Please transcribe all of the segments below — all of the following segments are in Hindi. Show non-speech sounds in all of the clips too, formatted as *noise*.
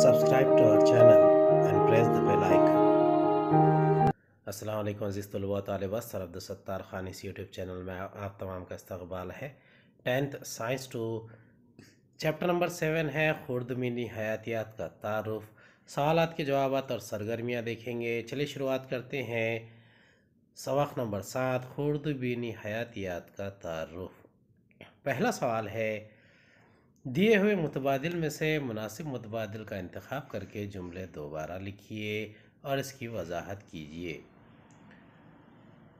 Subscribe to our channel and press the bell icon. Aslam अजीज़ तलबा तलबा सर अब्दुलसत्तार खान इस यूट्यूब चैनल में आप तमाम का इस्तबाल है tenth science two chapter number seven है खुर्दमिनी हयातियात का तारफ़ सवाल के जवाब और सरगर्मियाँ देखेंगे चलिए शुरुआत करते हैं सबक नंबर सात खुर्दबिनी हयातियात का तारुफ पहला सवाल है दिए हुए मुतबादिल में से मुनासिब मुतबादिल का इंतखा करके जुमले दोबारा लिखिए और इसकी वजाहत कीजिए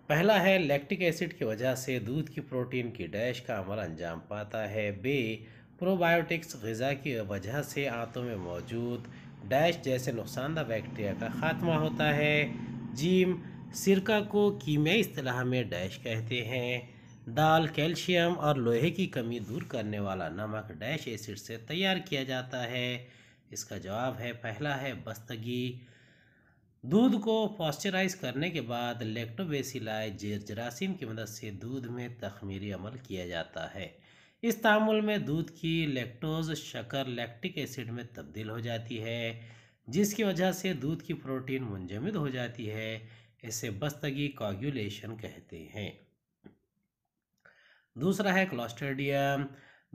पहला है लैक्टिक एसिड की वजह से दूध की प्रोटीन की डैश का अमल अंजाम पाता है बे प्रोबायोटिक्स गज़ा की वजह से आंतों में मौजूद डैश जैसे नुकसानदा बैक्टीरिया का खात्मा होता है जीम सिरका को कीमियाई अतलाह में डैश कहते हैं दाल कैल्शियम और लोहे की कमी दूर करने वाला नमक डैश एसिड से तैयार किया जाता है इसका जवाब है पहला है बस्तगी दूध को पॉस्चराइज करने के बाद लेक्टोबेसिलाई जरासीम की मदद से दूध में तखमीरी अमल किया जाता है इस तामुल में दूध की लेक्टोज शकर लैक्टिक एसिड में तब्दील हो जाती है जिसकी वजह से दूध की प्रोटीन मुंजमद हो जाती है इसे बस्तगी कॉगुलेशन कहते हैं दूसरा है क्लॉस्ट्रेडियम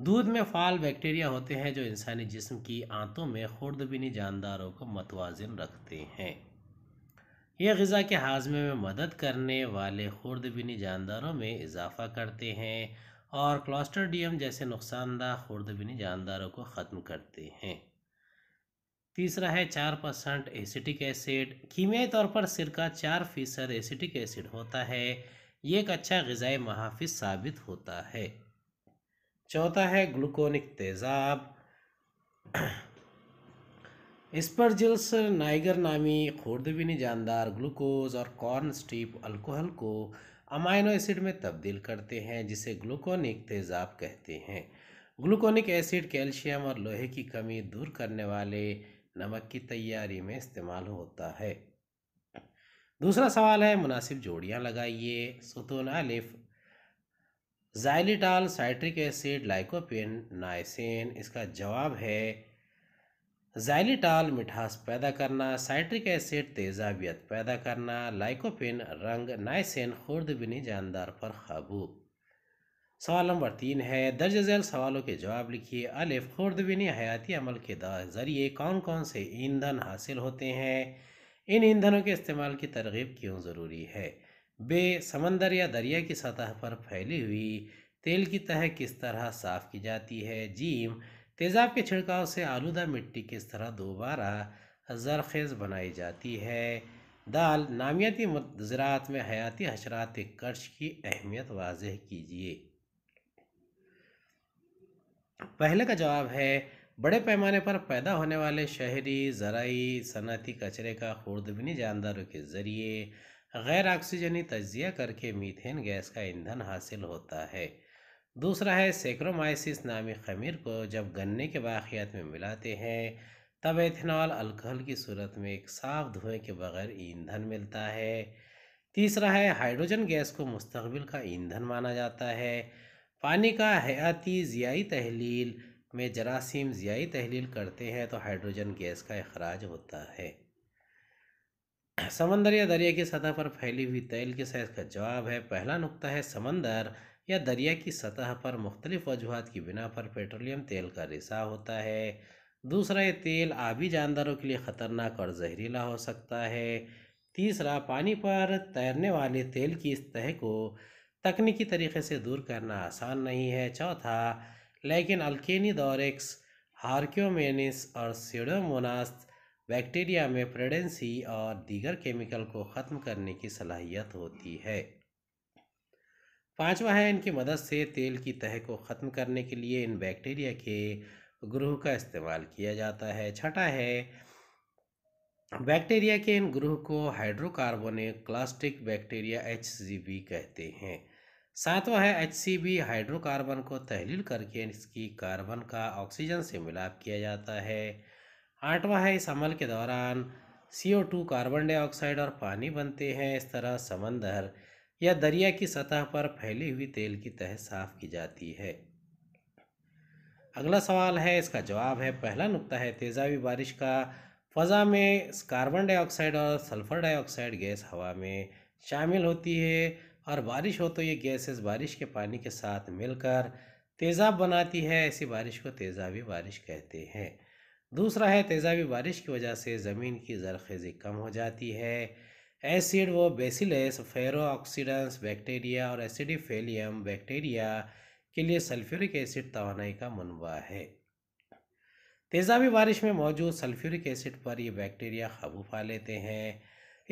दूध में फाल बैक्टीरिया होते हैं जो इंसानी जिस्म की आंतों में खुर्दबीनी जानदारों को मतवाजन रखते हैं यह गज़ा के हाजमे में मदद करने वाले खुर्दबीनी जानदारों में इजाफा करते हैं और क्लॉस्टरडियम जैसे नुकसानदा खुर्दबीनी जानदारों को ख़त्म करते हैं तीसरा है चार परसेंट एसिटिक एसिड कीमियाई तौर पर सिरका चार फीसद एसिटिक एसिड होता है ये एक अच्छा गजाए महाफिज साबित होता है चौथा है ग्लूकोनिक तेज़ाब स्पर्जिल्स नाइगर नामी खुर्दबीनी जानदार ग्लूकोज और कॉर्न स्टीप अल्कोहल को अमाइनो एसिड में तब्दील करते हैं जिसे ग्लूकोनिक तेज़ाब कहते हैं ग्लूकोनिक एसिड कैल्शियम और लोहे की कमी दूर करने वाले नमक की तैयारी में इस्तेमाल होता है दूसरा सवाल है मुनासिब जोड़ियाँ लगाइए सतून अलिफ xylitol citric acid lycopene nisin इसका जवाब है जाइलिटाल मिठास पैदा करना साइट्रिक एसिड तेजाबियत पैदा करना लाइकोपिन रंग नाइसिन खुर्दबिनी जानदार पर काबू सवाल नंबर तीन है दर्ज झैल सवालों के जवाब लिखिए अलिफ खुर्दबिनी हयाती अमल के ज़रिए कौन कौन से ईंधन हासिल होते हैं इन ईंधनों के इस्तेमाल की तरगीब क्यों ज़रूरी है बे समंदर या दरिया की सतह पर फैली हुई तेल की तह किस तरह साफ़ की जाती है जीम तेज़ाब के छिड़काव से आलूदा मिट्टी किस तरह दोबारा जरखेज़ बनाई जाती है दाल नामियाती ज़रात में हयाती हशरात कर्ज की अहमियत वाजह कीजिए पहले का जवाब है बड़े पैमाने पर पैदा होने वाले शहरी ज़राई सनती कचरे का खुर्दबनी जानदारों के ज़रिए गैर ऑक्सीजनी तजिया करके मीथेन गैस का ईंधन हासिल होता है दूसरा है सेक्रोमाइसिस नामी खमीर को जब गन्ने के बाक़ियात में मिलाते हैं तब एथेनॉल अल्कोहल की सूरत में एक साफ धुएँ के बगैर ईंधन मिलता है तीसरा है हाइड्रोजन गैस को मुस्तबिल का ईंधन माना जाता है पानी का हयाती ज़ियाई तहलील మే జరాసిమ్ జాయి తహలీల్ కర్తే హే తో హైడ్రోజన్ గ్యాస్ కా ఇఖరాజ్ హోతా హై సమందర్య దరియా కీ సతహ పర్ ఫైలి హుయ తైల్ క సైస్ క జవాబ్ హై పహలా నక్తా హై సమందర్ యా దరియా కీ సతహ పర్ ముఖతలిఫ్ వజూహాత్ క বিনাఫర్ పెట్రోలియం తైల్ క రిసా హోతా హై దూసరా హై తైల్ ఆబీ జందారో క లియే ఖతర్నాక్ ఔర్ జహరీల హో సక్తా హై teesra pani par tairne wale tail k is teh ko takniki tareeqe se dur karna aasaan nahi hai chautha लेकिन अल्केनी दौरेक्स हार्क्योमेनिस और सीडोमोनास बैक्टीरिया में प्रेडेंसी और दीगर केमिकल को ख़त्म करने की सलाहियत होती है पांचवा है इनकी मदद से तेल की तह को ख़त्म करने के लिए इन बैक्टीरिया के ग्रह का इस्तेमाल किया जाता है छठा है बैक्टीरिया के इन ग्रूह को हाइड्रोकार्बोनिक क्लास्टिक बैक्टीरिया एच कहते हैं सातवां है एच हाइड्रोकार्बन को तहलील करके इसकी कार्बन का ऑक्सीजन से मिलाप किया जाता है आठवां है इस अमल के दौरान C O two carbon dioxide और पानी बनते हैं इस तरह समंदर या दरिया की सतह पर फैली हुई तेल की तह साफ की जाती है अगला सवाल है इसका जवाब है पहला नुकता है तेज़ाबी बारिश का फ़ज़ा में कार्बन डाइऑक्साइड और सल्फ़र डाइऑक्साइड गैस हवा में शामिल होती है और बारिश हो तो ये गैसेस बारिश के पानी के साथ मिलकर तेज़ाब बनाती है ऐसी बारिश को तेज़ाबी बारिश कहते हैं दूसरा है तेज़ाबी बारिश की वजह से ज़मीन की जरखेज़ी कम हो जाती है एसिड वो बेसिलस फेरो ऑक्सीडेंस बैक्टीरिया और एसिडिफेलियम बैक्टीरिया के लिए सल्फ्यूरिक एसिड तोनाई का मनबा है तेज़ाबी बारिश में मौजूद सल्फ्यूरिक एसिड पर ये बैक्टीरिया काबू पा लेते हैं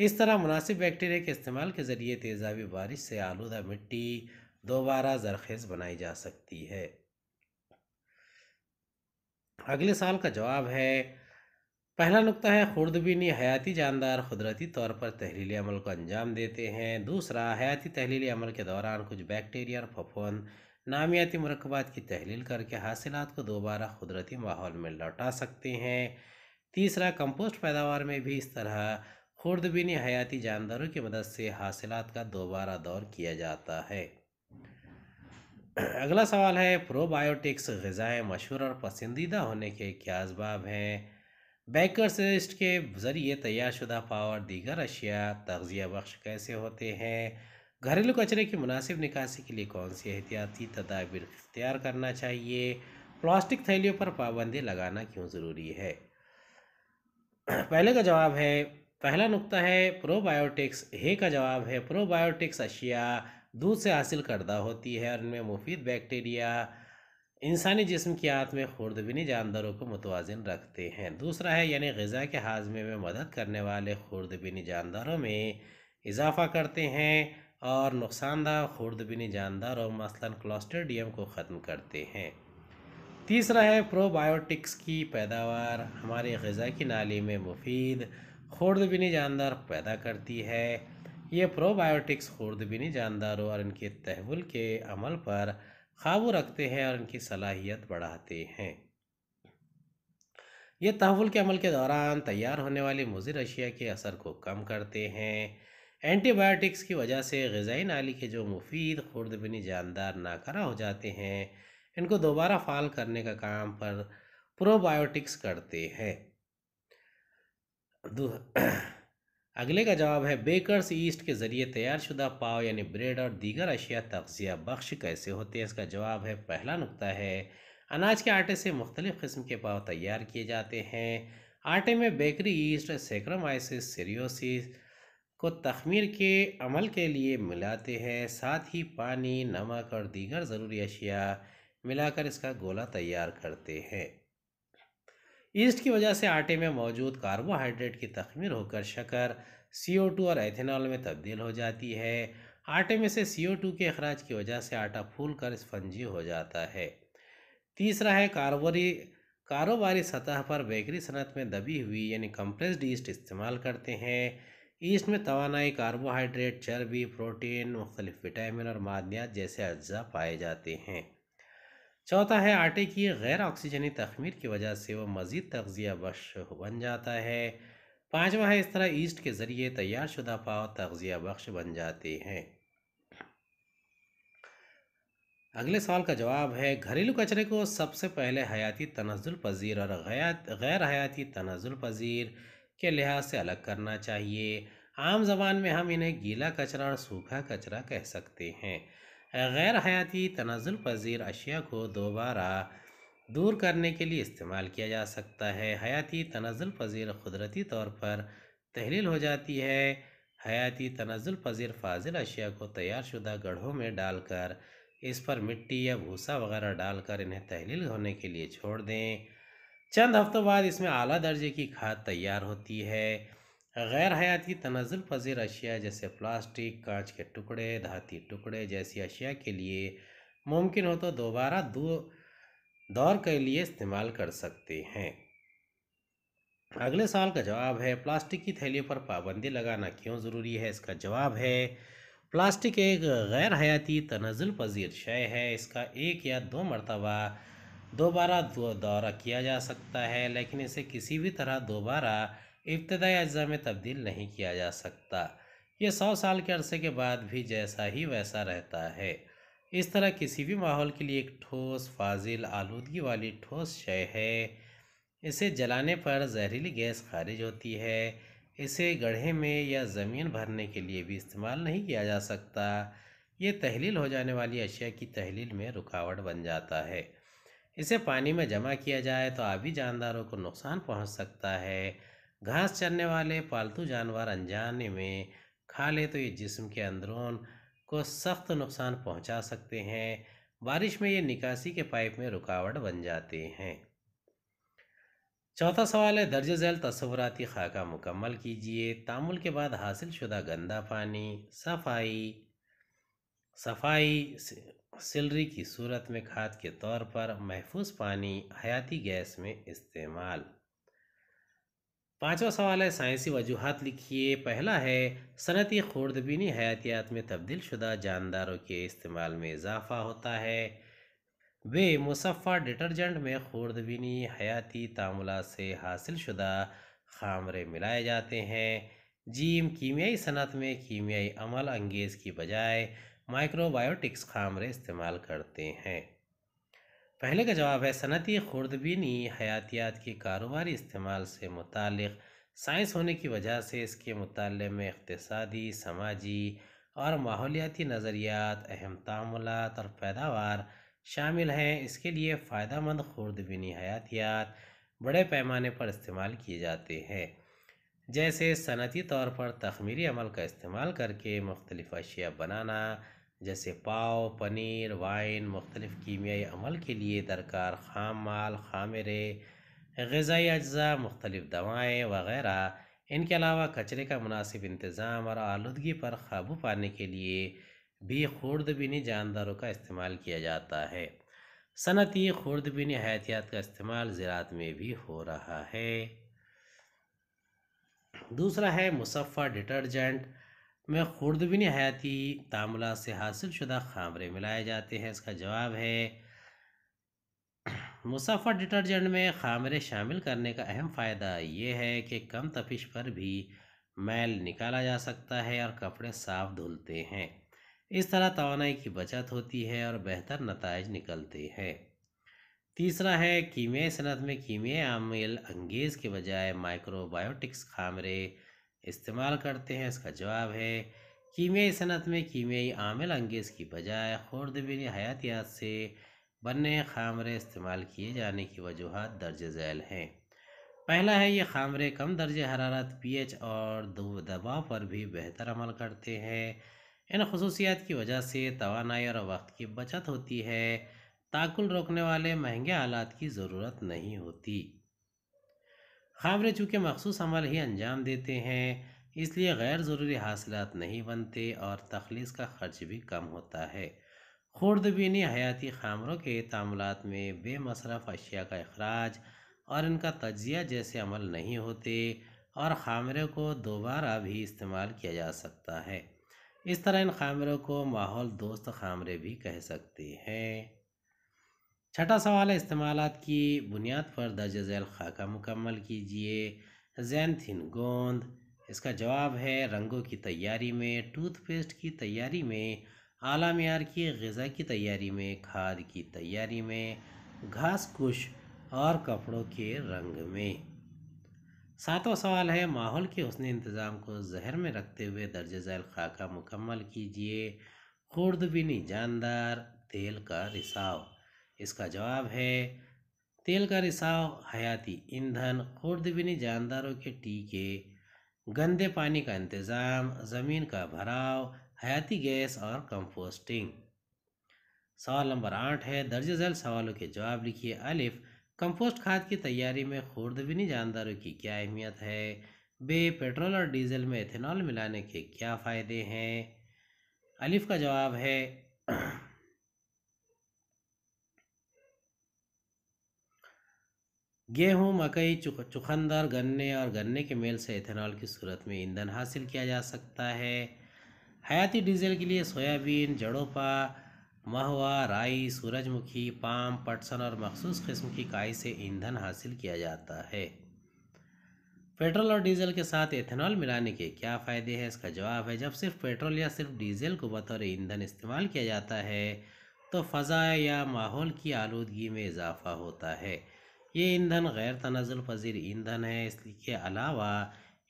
इस तरह मुनासिब बैक्टीरिया के इस्तेमाल के ज़रिए तेज़ाबी बारिश से आलूदा मिट्टी दोबारा जरखेज़ बनाई जा सकती है अगले साल का जवाब है पहला नुकता है खुर्दबीनी हयाती जानदार कुदरती तौर पर तहलीली अमल को अंजाम देते हैं दूसरा हयाती तहलीली अमल के दौरान कुछ बैक्टीरिया और फफोन नामियाती मरकबात की तहलील करके हासिलात को दोबारा कुदरती माहौल में लौटा सकते हैं तीसरा कंपोस्ट पैदावार में भी इस तरह खुर्दबीनी हयाती जानदारों की मदद से हासिलात का दोबारा दौर किया जाता है अगला सवाल है प्रोबायोटिक्स गज़ाएँ मशहूर और पसंदीदा होने के क्या इसबाब हैं बैकर लिस्ट के ज़रिए तैयार शुदा पावर दीगर अशिया तगज़िया बख्श कैसे होते हैं घरेलू कचरे की मुनासिब निकासी के लिए कौन सी एहतियाती तदाबीर इख्तियार करना चाहिए प्लास्टिक थैलियों पर पाबंदी लगाना क्यों ज़रूरी है पहले का जवाब है पहला नुकता है प्रोबायोटिक्स हे का जवाब है प्रोबायोटिक्स अशिया दूध से हासिल करदा होती है और इनमें मुफीद बैक्टीरिया इंसानी जिस्म की आंत में खुर्दबिनी जानदारों को मुतवाजन रखते हैं दूसरा है यानी गज़ा के हाजमे में मदद करने वाले खुर्दबिनी जानदारों में इजाफा करते हैं और नुकसानदा खुर्दबिनी जानदारों मसलन क्लॉस्ट्रेडियम को ख़त्म करते हैं तीसरा है प्रोबायोटिक्स की पैदावार हमारे गज़ा की नाली में मुफीद खुर्दबीनी जानदार पैदा करती है ये प्रोबायोटिक्स खुर्दबीनी जानदारों और इनके तहवल के अमल पर काबू रखते हैं और इनकी सलाहियत बढ़ाते हैं ये तहवुल के अमल के दौरान तैयार होने वाली मुजिर अशिया के असर को कम करते हैं एंटीबायोटिक्स की वजह से गज़ाई नाली के जो मुफीद खुर्दबिनी जानदार नाकारा हो जाते हैं इनको दोबारा फ़ाल करने का काम पर प्रोबायोटिक्स करते हैं *clears throat* अगले का जवाब है बेकर्स ईस्ट के ज़रिए तैयारशुदा पाव यानी ब्रेड और दीगर अशिया तकजिया बख्श कैसे होते हैं इसका जवाब है पहला नुकता है अनाज के आटे से मुख्तलिफ़ किस्म के पाव तैयार किए जाते हैं आटे में बेकरी ईस्ट सेक्रमाइसिस सीरियोसिस को तखमीर के अमल के लिए मिलाते हैं साथ ही पानी नमक और दीगर ज़रूरी अशिया मिलाकर इसका गोला तैयार करते हैं ईस्ट की वजह से आटे में मौजूद कार्बोहाइड्रेट की तखमीर होकर शकर सी और एथेनॉल में तब्दील हो जाती है आटे में से सी के अखराज की वजह से आटा फूल कर स्पंजी हो जाता है तीसरा है कारोबारी कारोबारी सतह पर बेकरी सनत में दबी हुई यानी कंप्रेस्ड ईस्ट इस्तेमाल करते हैं ईस्ट में तोानाई कार्बोहाइड्रेट चर्बी प्रोटीन मुख्तलिफ विटामिन और मादनियात जैसे अज्जा पाए जाते हैं चौथा है आटे की गैर ऑक्सीजनी तखमीर की वजह से वह मज़ीद तगज़िया बख्श बन जाता है पाँचवा है इस तरह ईस्ट के ज़रिए तैयार शुदा पाव तगज़िया बख्श बन जाते हैं अगले सवाल का जवाब है घरेलू कचरे को सबसे पहले हयाती तनाजुल पजीर और गैर हयाती तनाजुल पजीर के लिहाज से अलग करना चाहिए आम जबान में हम इन्हें गीला कचरा और सूखा कचरा कह सकते हैं गैर हयाती तनाजुल पजीर अशिया को दोबारा दूर करने के लिए इस्तेमाल किया जा सकता है हयाती तनाजुल पजीर कुदरती तौर पर तहलील हो जाती है हयाती तनाजुल पजीर फाजिल अशिया को तैयार शुदा गढ़ों में डालकर इस पर मिट्टी या भूसा वगैरह डालकर इन्हें तहलील होने के लिए छोड़ दें चंद हफ्तों बाद इसमें आला दर्जे की खाद तैयार होती है गैर हयाती तनाजुल पजीर अशिया जैसे प्लास्टिक कांच के टुकड़े धाती टुकड़े जैसी अशिया के लिए मुमकिन हो तो दोबारा दो दौर के लिए इस्तेमाल कर सकते हैं अगले साल का जवाब है प्लास्टिक की थैलियों पर पाबंदी लगाना क्यों ज़रूरी है इसका जवाब है प्लास्टिक एक गैर हयाती तनाजुल पजीर शय है इसका एक या दो मरतबा दोबारा दो दौरा किया जा सकता है लेकिन इसे किसी भी तरह दोबारा इब्तदाई अज्जा में तब्दील नहीं किया जा सकता ये सौ साल के अरसे के बाद भी जैसा ही वैसा रहता है इस तरह किसी भी माहौल के लिए एक ठोस फाजिल आलूदगी वाली ठोस शय है इसे जलाने पर जहरीली गैस खारिज होती है इसे गढ़े में या ज़मीन भरने के लिए भी इस्तेमाल नहीं किया जा सकता ये तहलील हो जाने वाली अशिया की तहलील में रुकावट बन जाता है इसे पानी में जमा किया जाए तो आबी जानदारों को नुकसान पहुंच सकता है घास चरने वाले पालतू जानवर अनजाने में खा ले तो ये जिस्म के अंदरून को सख्त नुकसान पहुंचा सकते हैं बारिश में ये निकासी के पाइप में रुकावट बन जाते हैं चौथा सवाल है दर्ज झैल तस्वराती खाका मुकम्मल कीजिए तामुल के बाद हासिल शुदा गंदा पानी सफाई सफाई सिलरी की सूरत में खाद के तौर पर महफूज पानी हयाती गैस में इस्तेमाल पांचवा सवाल है साइंसी वजूहत लिखिए पहला है सनती खुर्दबीनी हयातियात में तब्दील शुदा जानदारों के इस्तेमाल में इजाफा होता है वे मुसफ़ा डिटर्जेंट में खुर्दबीनी हयाती तामला से हासिल शुदा खामरे मिलाए जाते हैं जीम कीमियाई सनत में कीमियाई अमल अंगेज़ की बजाय माइक्रोबायोटिक्स खामरे इस्तेमाल करते हैं पहले का जवाब है सनती खुर्दबीनी हयातियात के कारोबारी इस्तेमाल से मुतल साइंस होने की वजह से इसके मुताले में इकतसादी समाजी और माहौलियाती नज़रियात अहम तामुलत और पैदावार शामिल हैं इसके लिए फ़ायदा मंद खुर्दबीनी हयातियात बड़े पैमाने पर इस्तेमाल किए जाते हैं जैसे सनती तौर पर तखमीरी अमल का इस्तेमाल करके मुख्तलिफ अशिया बनाना जैसे पाव पनीर वाइन मुख्तलिफ़ कीमियाई अमल के लिए दरकार खाम माल खामरे गज़ाई अज्जा मुख्तलिफ़ दवाएँ वगैरह इनके अलावा कचरे का मुनासिब इंतज़ाम और आलूदगी पर काबू पाने के लिए भी खुर्दबीनी जानदारों का इस्तेमाल किया जाता है सनती खुर्दबीनी हयातियात का इस्तेमाल ज़रात में भी हो रहा है दूसरा है मुसफ़ा डिटर्जेंट में खुर्दबिन हयाती तामला से हासिल शुदा खामरे मिलाए जाते हैं इसका जवाब है मुसाफा डिटर्जेंट में खामरे शामिल करने का अहम फ़ायदा ये है कि कम तपिश पर भी मैल निकाला जा सकता है और कपड़े साफ धुलते हैं इस तरह तोनाई की बचत होती है और बेहतर नतज निकलते हैं तीसरा है कीमिया सनत में कीमिया आमिल अंगेज़ के बजाय माइक्रोबायोटिक्स खामरे इस्तेमाल करते हैं इसका जवाब है कीमियाई सनत में कीमियाई आमिल अंगेज़ की बजाय खुर्दबिन हयातियात से बने खामरे इस्तेमाल किए जाने की वजूहत दर्ज झैल हैं पहला है ये खामरे कम दर्ज हरारत पीएच और दबाव पर भी बेहतर अमल करते हैं इन खसूसियात की वजह से तोानाई और वक्त की बचत होती है ताकुल रोकने वाले महंगे आलात की ज़रूरत नहीं होती खबरें चूँकि मखसूस अमल ही अंजाम देते हैं इसलिए गैर ज़रूरी हासिलत नहीं बनते और तखलीस का खर्च भी कम होता है खुर्दबीनी हयाती खामरों के तामलात में बेमसरफ अशिया का अखराज और इनका तजिया जैसे अमल नहीं होते और खामरे को दोबारा भी इस्तेमाल किया जा सकता है इस तरह इन खामरों को माहौल दोस्त खामरे भी कह सकते हैं छठा सवाल है इस्तेमाल की बुनियाद पर दर्ज झैल खाका मुकम्मल कीजिए जैनथिन गोंद इसका जवाब है रंगों की तैयारी में टूथपेस्ट की तैयारी में आला मैार की गज़ा की तैयारी में खाद की तैयारी में घास कुश और कपड़ों के रंग में सातवां सवाल है माहौल के उसने इंतज़ाम को जहर में रखते हुए दर्ज झैल खाका मुकम्मल कीजिए खुर्दबिनी जानदार तेल का रिसाव इसका जवाब है तेल का रिसाव हयाती ईंधन खुर्दबिनी जानदारों के टीके गंदे पानी का इंतज़ाम ज़मीन का भराव हयाती गैस और कंपोस्टिंग सवाल नंबर आठ है दर्ज झल सवालों के जवाब लिखिए अलिफ कंपोस्ट खाद की तैयारी में खुर्दबिनी जानदारों की क्या अहमियत है बे पेट्रोल और डीजल में एथेनॉल मिलाने के क्या फ़ायदे हैं अलिफ का जवाब है गेहूँ मकई चुखंदर गन्ने और गन्ने के मेल से एथेनॉल की सूरत में ईंधन हासिल किया जा सकता है हयाती डीजल के लिए सोयाबीन जड़ोपा महुआ राई सूरजमुखी पाम पटसन और मखसूस किस्म की काई से ईंधन हासिल किया जाता है पेट्रोल और डीजल के साथ एथेनॉल मिलाने के क्या फ़ायदे हैं इसका जवाब है जब सिर्फ पेट्रोल या सिर्फ डीजल को बतौर ईंधन इस्तेमाल किया जाता है तो फ़ा या माहौल की आलूदगी में इजाफा होता है ये ईंधन गैर तनाजुल पजीर ईंधन है इसके अलावा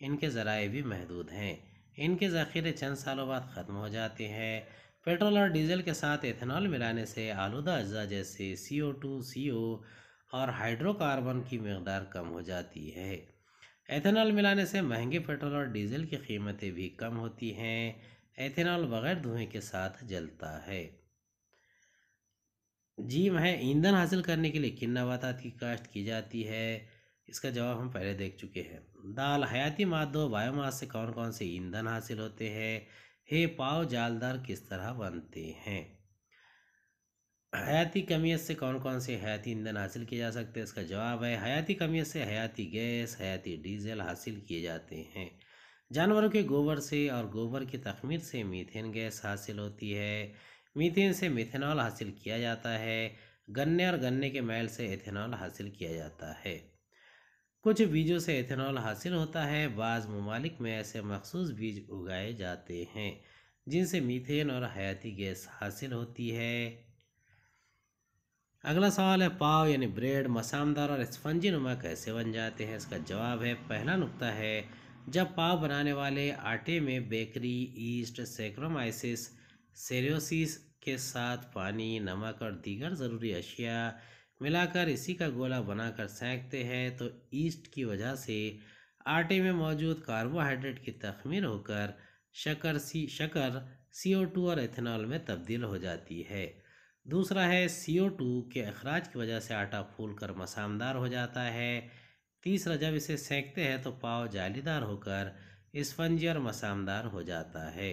इनके ज़रा भी महदूद हैं इनके ज़ख़ीरे चंद सालों बाद ख़त्म हो जाते हैं पेट्रोल और डीजल के साथ एथेनॉल मिलाने से आलूदा अज्जा जैसे सी ओ टू सी ओ और हाइड्रोकार्बन की मकदार कम हो जाती है एथेनॉल मिलाने से महंगे पेट्रोल और डीजल की कीमतें भी कम होती हैं एथेनॉल बगैर धुएं के साथ जलता है जी वह ईंधन हासिल करने के लिए किन नबाता की काश्त की जाती है इसका जवाब हम पहले देख चुके हैं दाल हयाती मादों बायोमास से कौन कौन से ईंधन हासिल होते हैं हे पाव जालदार किस तरह बनते हैं हयाती कमियत से कौन कौन से हयाती ईंधन हासिल किए जा सकते हैं इसका जवाब है हयाती कमियत से हयाती गैस हयाती डीजल हासिल किए जाते हैं जानवरों के गोबर से और गोबर की तखमीर से मीथेन गैस हासिल होती है मीथेन से मिथेनॉल हासिल किया जाता है गन्ने और गन्ने के मैल से एथेनॉल हासिल किया जाता है कुछ बीजों से एथेनॉल हासिल होता है बाज़ ममालिक में ऐसे मखसूस बीज उगाए जाते हैं जिनसे मीथेन और हयाती गैस हासिल होती है अगला सवाल है पाव यानी ब्रेड मसामदार और स्पंजी नुमा कैसे बन जाते हैं इसका जवाब है पहला नुकता है जब पाव बनाने वाले आटे में बेकरी ईस्ट सेक्रोमाइसिस सेरोसिस के साथ पानी नमक और दीगर ज़रूरी अशिया मिलाकर इसी का गोला बनाकर सेंकते हैं तो ईस्ट की वजह से आटे में मौजूद कार्बोहाइड्रेट की तखमीर होकर शकर सी शकर सी ओ टू और एथेनॉल में तब्दील हो जाती है दूसरा है सी ओ टू के अखराज की वजह से आटा फूल कर मसामदार हो जाता है तीसरा जब इसे सेंकते हैं तो पाव जालीदार होकर स्पंजी और मसामदार हो जाता है